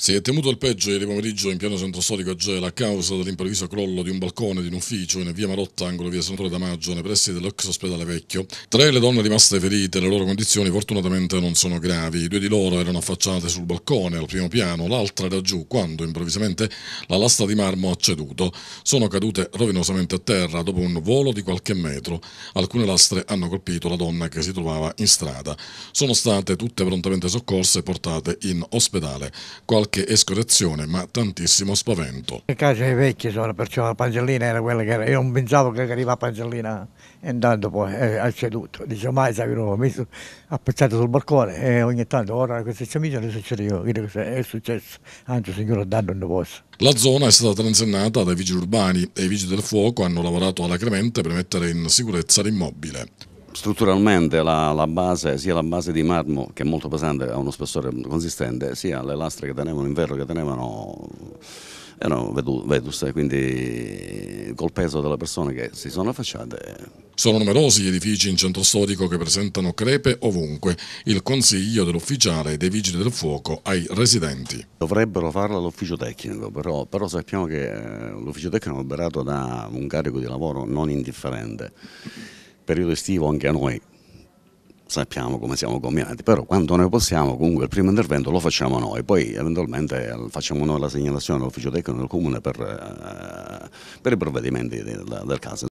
Si è temuto il peggio ieri pomeriggio in piano centro storico a Gela a causa dell'improvviso crollo di un balcone di un ufficio in via Marotta, angolo via Senatore Maggio, nei pressi dell'ex ospedale vecchio. Tre le donne rimaste ferite, le loro condizioni fortunatamente non sono gravi. Due di loro erano affacciate sul balcone al primo piano, l'altra era giù quando improvvisamente la lastra di marmo ha ceduto. Sono cadute rovinosamente a terra dopo un volo di qualche metro. Alcune lastre hanno colpito la donna che si trovava in strada. Sono state tutte prontamente soccorse e portate in ospedale. Qualche qualche escorazione ma tantissimo spavento. Le case vecchie sono, perciò la Pangellina era quella che era, io non pensavo che arriva a Pangellina andando poi ha eh, ceduto, dice mai sai che ho messo appezzato sul balcone e ogni tanto ora queste camicie non succede io, è successo, anzi signore danno non posso. La zona è stata transennata dai vigili urbani e i vigili del fuoco hanno lavorato alacremente per mettere in sicurezza l'immobile strutturalmente la, la, base, sia la base di marmo che è molto pesante, ha uno spessore consistente, sia le lastre che tenevano in ferro che tenevano erano vetuste, quindi col peso delle persone che si sono affacciate. Sono numerosi gli edifici in centro storico che presentano crepe ovunque. Il consiglio dell'ufficiale dei vigili del fuoco ai residenti. Dovrebbero farlo l'ufficio tecnico, però, però, sappiamo che eh, l'ufficio tecnico è operato da un carico di lavoro non indifferente periodo estivo anche a noi sappiamo come siamo combinati, però quando noi possiamo comunque il primo intervento lo facciamo noi, poi eventualmente facciamo noi la segnalazione all'ufficio tecnico del comune per, eh, per i provvedimenti del, del caso.